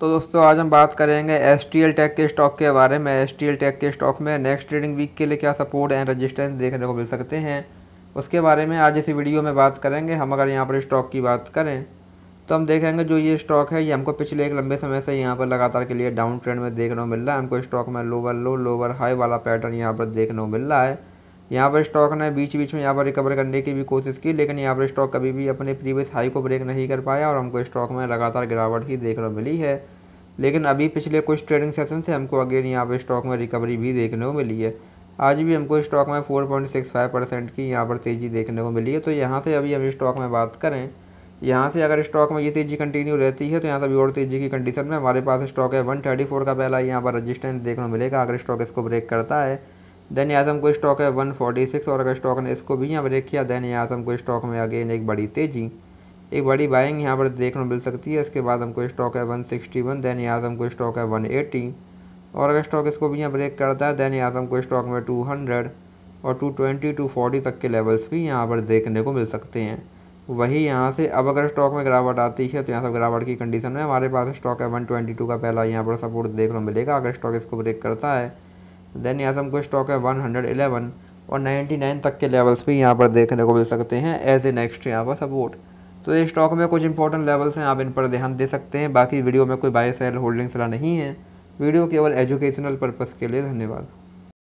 तो दोस्तों आज हम बात करेंगे एस टी एल टेक के स्टॉक के बारे में एस टी एल टेक के स्टॉक में नेक्स्ट ट्रेडिंग वीक के लिए क्या सपोर्ट एंड रजिस्टेंस देखने को मिल सकते हैं उसके बारे में आज इसी वीडियो में बात करेंगे हम अगर यहाँ पर स्टॉक की बात करें तो हम देखेंगे जो ये स्टॉक है ये हमको पिछले एक लंबे समय से यहाँ पर लगातार के लिए डाउन ट्रेंड में देखने को मिल रहा है हमको स्टॉक में लोअर लो लोअर हाई वाला पैटर्न यहाँ पर देखने को मिल रहा है यहाँ पर स्टॉक ने बीच बीच में यहाँ पर रिकवर करने की भी कोशिश की लेकिन यहाँ पर स्टॉक कभी भी अपने प्रीवियस हाई को ब्रेक नहीं कर पाया और हमको स्टॉक में लगातार गिरावट ही देखने को मिली है लेकिन अभी पिछले कुछ ट्रेडिंग सेशन से हमको अगेन यहाँ पर स्टॉक में रिकवरी भी देखने को मिली है आज भी हमको स्टॉक में फोर परसेंट की यहाँ पर तेज़ी देखने को मिली है तो यहाँ से अभी हम स्टॉक में बात करें यहाँ से अगर स्टॉक में ये तेज़ी कंटिन्यू रहती है तो यहाँ से भी और तेज़ी की कंडीशन में हमारे पास स्टॉक है 134 का पहला यहाँ पर रजिस्टेंस देखने को मिलेगा अगर स्टॉक इसको ब्रेक करता है देन आजम को स्टॉक है वन फोर्टी सिक्स और अगर स्टॉक ने इसको भी यहाँ ब्रेक किया देन आजम को स्टॉक में अगेन एक बड़ी तेज़ी एक बड़ी बाइंग यहाँ पर देखने मिल सकती है इसके बाद हमको स्टॉक है वन सिक्सटी वन देन आज़म को स्टॉक है वन एटी और अगर स्टॉक इसको भी यहाँ ब्रेक करता है देन आजम को स्टॉक में टू हंड्रेड और टू ट्वेंटी टू फोर्टी तक के लेवल्स भी यहाँ पर देखने को मिल सकते हैं वही यहाँ से अब अगर स्टॉक में गिरावट आती है तो यहाँ सब गिरावट की कंडीशन में हमारे पास स्टॉक है वन ट्वेंटी टू का पहला यहाँ पर सपोर्ट देखने को मिलेगा अगर स्टॉक इसको ब्रेक करता है देन यहाँ से हमको स्टॉक है 111 और 99 तक के लेवल्स भी यहाँ पर देखने को मिल सकते हैं एज ए नेक्स्ट यहाँ पर सपोर्ट तो ये स्टॉक में कुछ इंपॉर्टेंट लेवल्स हैं आप इन पर ध्यान दे सकते हैं बाकी वीडियो में कोई बाय सेल होल्डिंग्स सलाह नहीं है वीडियो केवल एजुकेशनल पर्पज़ के लिए धन्यवाद